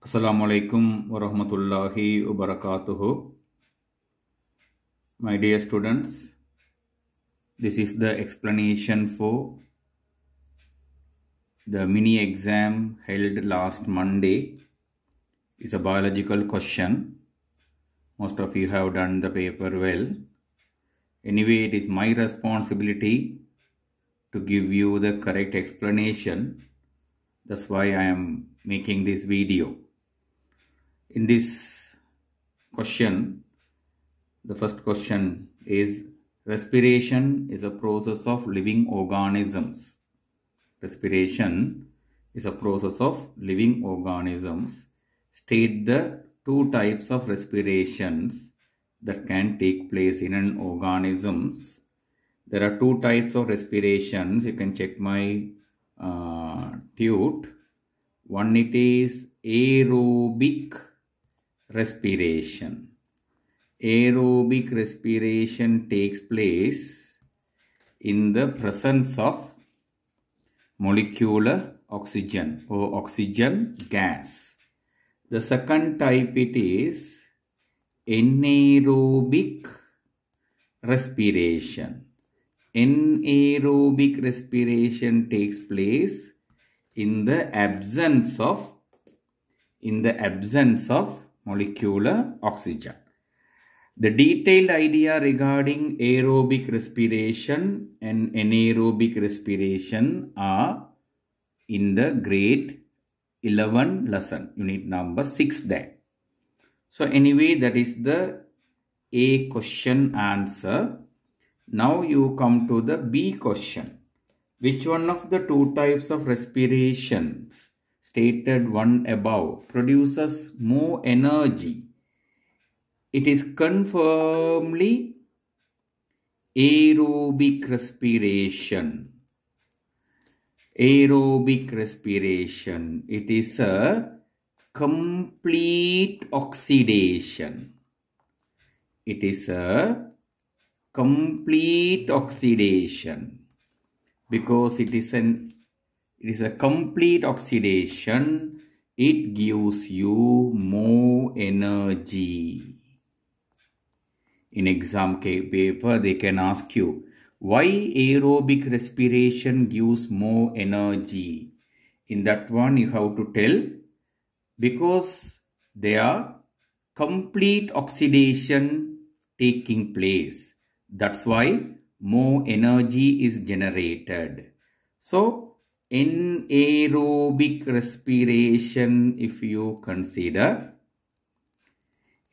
Assalamu alaikum wa rahmatullahi wa barakatuhu. My dear students, this is the explanation for the mini exam held last Monday. It's a biological question. Most of you have done the paper well. Anyway, it is my responsibility to give you the correct explanation. That's why I am making this video in this question the first question is respiration is a process of living organisms respiration is a process of living organisms state the two types of respirations that can take place in an organisms there are two types of respirations you can check my uh, tute one it is aerobic respiration. Aerobic respiration takes place in the presence of molecular oxygen or oxygen gas. The second type it is anaerobic respiration. Anaerobic respiration takes place in the absence of in the absence of molecular oxygen. The detailed idea regarding aerobic respiration and anaerobic respiration are in the grade 11 lesson, unit number 6 there. So anyway, that is the A question answer. Now you come to the B question. Which one of the two types of respirations stated one above produces more energy. It is confirmly aerobic respiration. Aerobic respiration. It is a complete oxidation. It is a complete oxidation because it is an it is a complete oxidation it gives you more energy in exam paper they can ask you why aerobic respiration gives more energy in that one you have to tell because there are complete oxidation taking place that's why more energy is generated so anaerobic respiration if you consider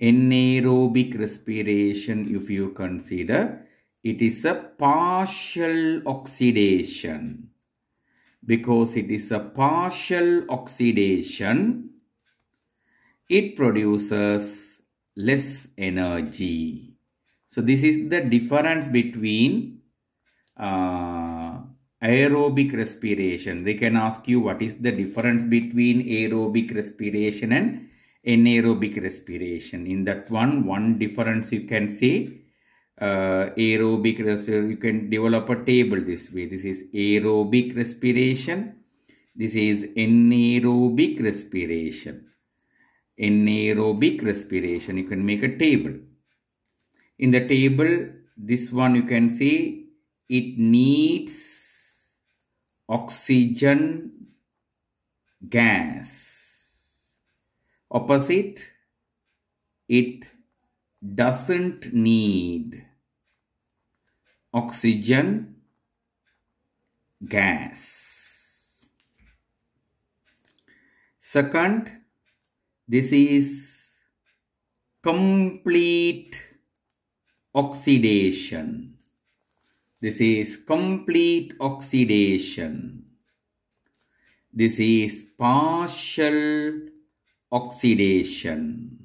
anaerobic respiration if you consider it is a partial oxidation because it is a partial oxidation it produces less energy so this is the difference between uh, aerobic respiration. They can ask you what is the difference between aerobic respiration and anaerobic respiration. In that one, one difference you can say uh, aerobic respiration. You can develop a table this way. This is aerobic respiration. This is anaerobic respiration. Anaerobic respiration. You can make a table. In the table, this one you can see it needs oxygen gas opposite it doesn't need oxygen gas second this is complete oxidation this is complete oxidation. This is partial oxidation.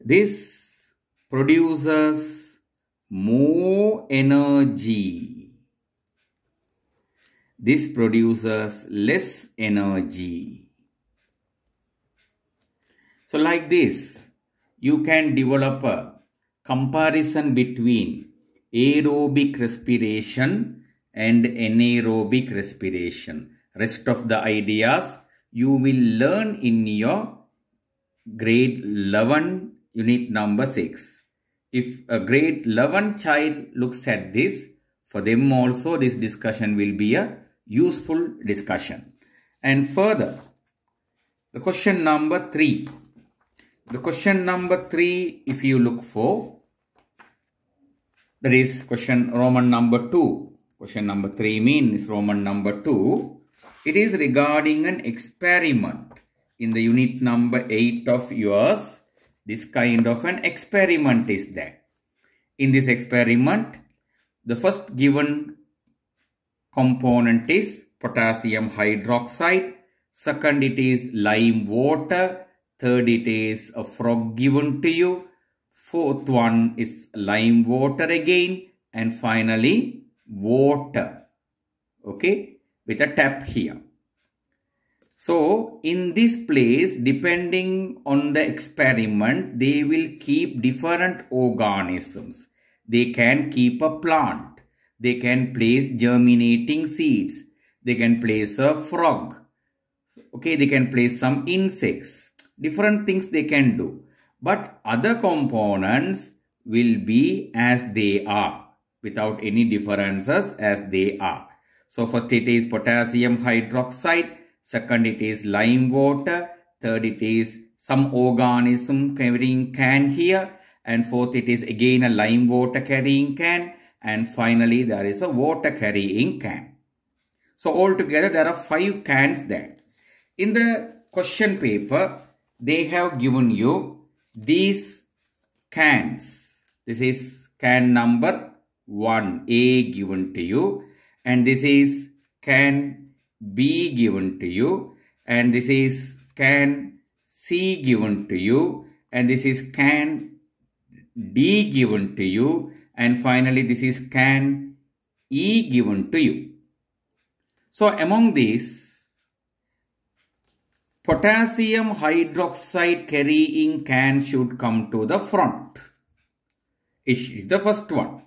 This produces more energy. This produces less energy. So like this, you can develop a comparison between aerobic respiration and anaerobic respiration. Rest of the ideas you will learn in your grade 11 unit number 6. If a grade 11 child looks at this, for them also this discussion will be a useful discussion. And further, the question number 3. The question number 3 if you look for that is question Roman number 2. Question number 3 means Roman number 2. It is regarding an experiment. In the unit number 8 of yours, this kind of an experiment is there. In this experiment, the first given component is potassium hydroxide. Second, it is lime water. Third, it is a frog given to you. Fourth one is lime water again. And finally, water. Okay, with a tap here. So, in this place, depending on the experiment, they will keep different organisms. They can keep a plant. They can place germinating seeds. They can place a frog. Okay, they can place some insects. Different things they can do. But other components will be as they are without any differences as they are. So first it is potassium hydroxide, second it is lime water, third it is some organism carrying can here and fourth it is again a lime water carrying can and finally there is a water carrying can. So altogether there are five cans there. In the question paper they have given you these cans. This is can number 1 A given to you and this is can B given to you and this is can C given to you and this is can D given to you and finally this is can E given to you. So among these potassium hydroxide carrying can should come to the front. Is the first one.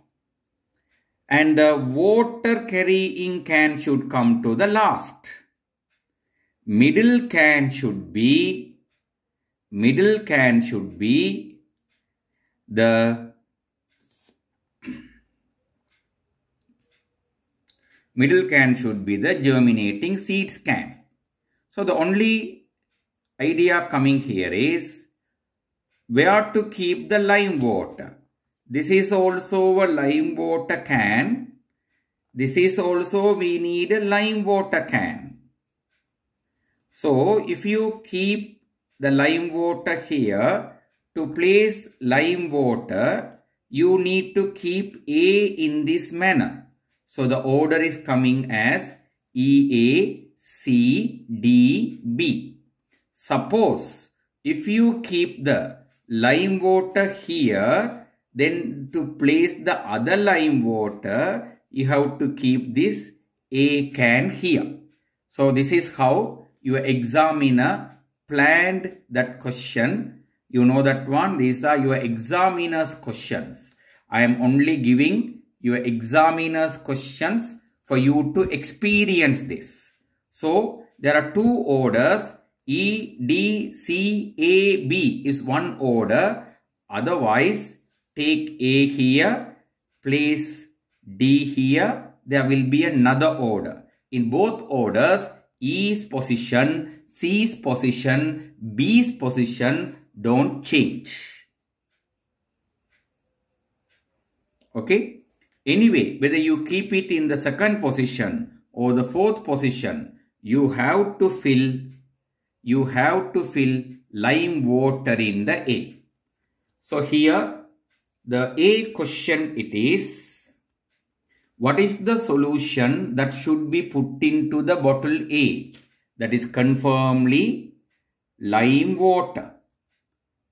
And the water carrying can should come to the last. Middle can should be, middle can should be the middle can should be the germinating seeds can. So the only idea coming here is where to keep the lime water. This is also a lime water can. This is also we need a lime water can. So if you keep the lime water here, to place lime water, you need to keep A in this manner. So the order is coming as E A C D B. Suppose if you keep the lime water here, then to place the other lime water, you have to keep this A can here. So this is how your examiner planned that question. You know that one. These are your examiner's questions. I am only giving your examiner's questions for you to experience this. So there are two orders E, D, C, A, B is one order. Otherwise, take A here, place D here. There will be another order. In both orders, E's position, C's position, B's position don't change. Okay. Anyway, whether you keep it in the second position or the fourth position, you have to fill you have to fill lime water in the A. So here the A question it is, what is the solution that should be put into the bottle A? That is confirmly lime water.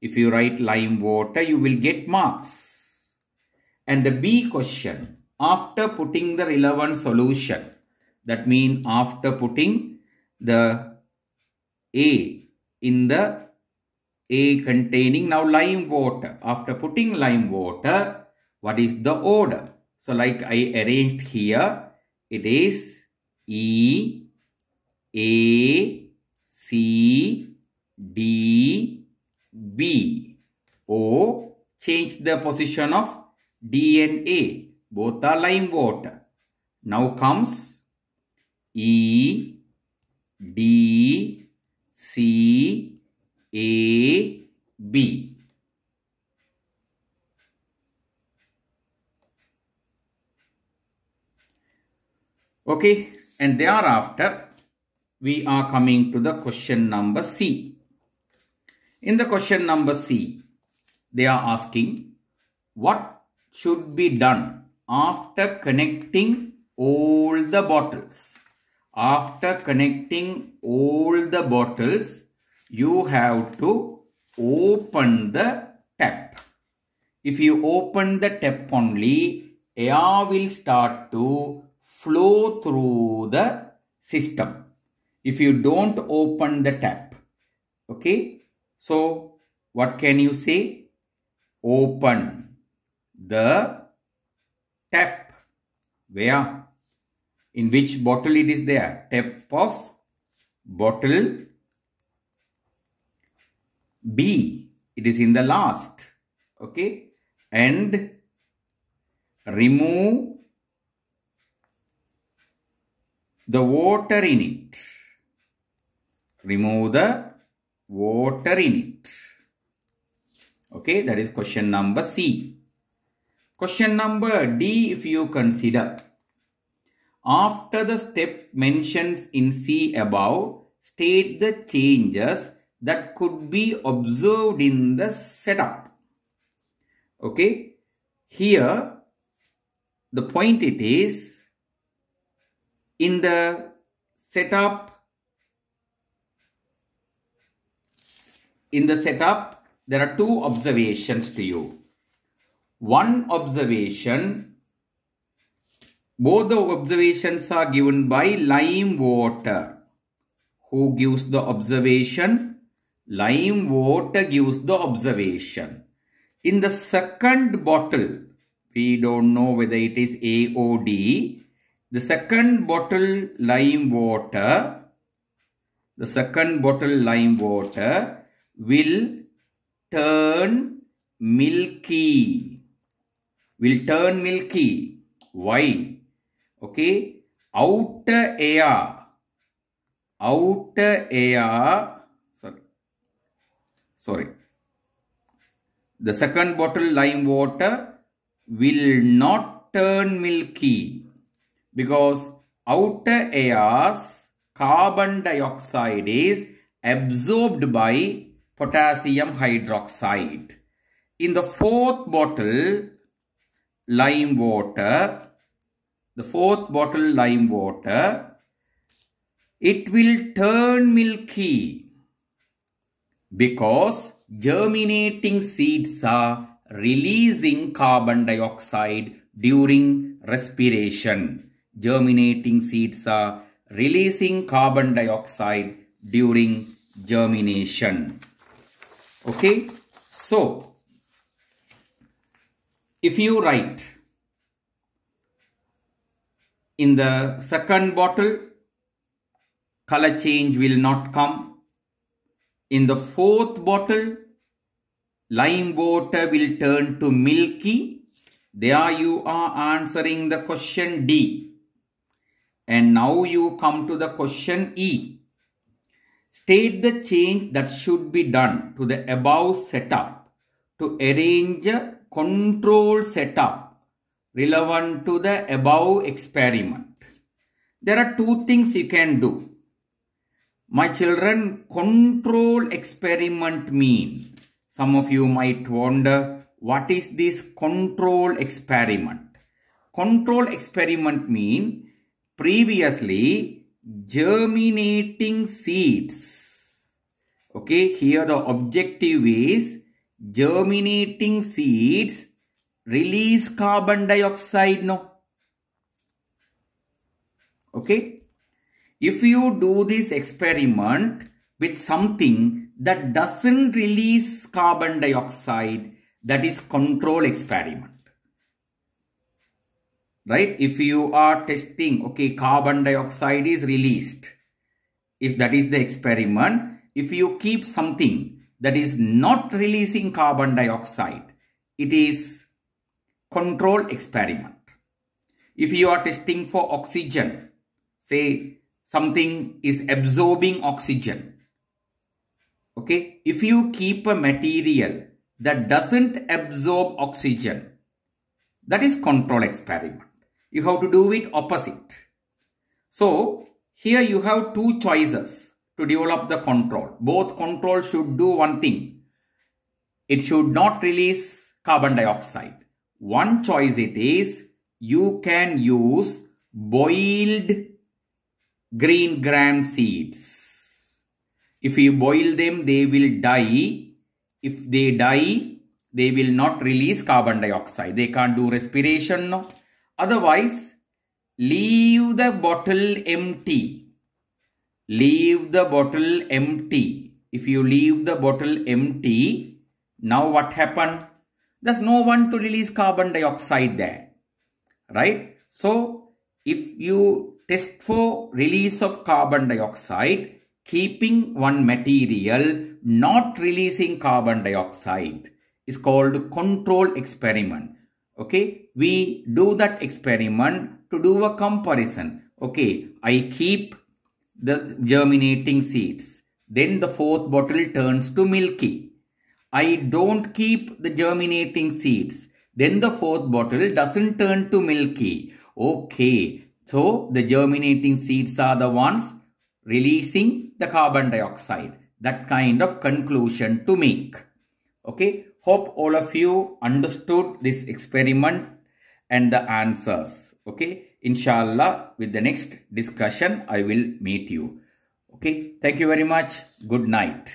If you write lime water, you will get marks. And the B question, after putting the relevant solution, that means after putting the a in the A containing now lime water. After putting lime water, what is the order? So like I arranged here, it is E, A, C, D, B. O, change the position of D and A. Both are lime water. Now comes E, D, C A B. Okay, and thereafter we are coming to the question number C. In the question number C, they are asking what should be done after connecting all the bottles after connecting all the bottles, you have to open the tap. If you open the tap only, air will start to flow through the system. If you don't open the tap, okay? So, what can you say? Open the tap. Where? In which bottle it is there? Tap of bottle B. It is in the last. Okay. And remove the water in it. Remove the water in it. Okay, that is question number C. Question number D if you consider. After the step mentions in C above, state the changes that could be observed in the setup. Okay, here the point it is in the setup in the setup there are two observations to you one observation both the observations are given by lime water. Who gives the observation? Lime water gives the observation. In the second bottle, we don't know whether it is A or D. The second bottle lime water, the second bottle lime water will turn milky. Will turn milky. Why? okay outer air outer air sorry sorry the second bottle lime water will not turn milky because outer air's carbon dioxide is absorbed by potassium hydroxide. In the fourth bottle, lime water, the fourth bottle lime water, it will turn milky because germinating seeds are releasing carbon dioxide during respiration. Germinating seeds are releasing carbon dioxide during germination. Okay, so if you write in the second bottle, color change will not come. In the fourth bottle, lime water will turn to milky. There you are answering the question D. And now you come to the question E. State the change that should be done to the above setup to arrange a control setup relevant to the above experiment. There are two things you can do. My children, control experiment mean. Some of you might wonder, what is this control experiment? Control experiment mean previously germinating seeds. Okay, here the objective is germinating seeds release carbon dioxide no okay if you do this experiment with something that doesn't release carbon dioxide that is control experiment right if you are testing okay carbon dioxide is released if that is the experiment if you keep something that is not releasing carbon dioxide it is control experiment. If you are testing for oxygen, say something is absorbing oxygen. Okay, if you keep a material that doesn't absorb oxygen, that is control experiment. You have to do it opposite. So here you have two choices to develop the control. Both control should do one thing. It should not release carbon dioxide. One choice it is you can use boiled green gram seeds. If you boil them, they will die. If they die, they will not release carbon dioxide. They can't do respiration. No. Otherwise, leave the bottle empty. Leave the bottle empty. If you leave the bottle empty, now what happened? There's no one to release carbon dioxide there, right? So if you test for release of carbon dioxide, keeping one material not releasing carbon dioxide is called control experiment. Okay, we do that experiment to do a comparison. Okay, I keep the germinating seeds. Then the fourth bottle turns to milky. I don't keep the germinating seeds. Then the fourth bottle doesn't turn to milky. Okay, so the germinating seeds are the ones releasing the carbon dioxide. That kind of conclusion to make. Okay, hope all of you understood this experiment and the answers. Okay, inshallah with the next discussion I will meet you. Okay, thank you very much. Good night.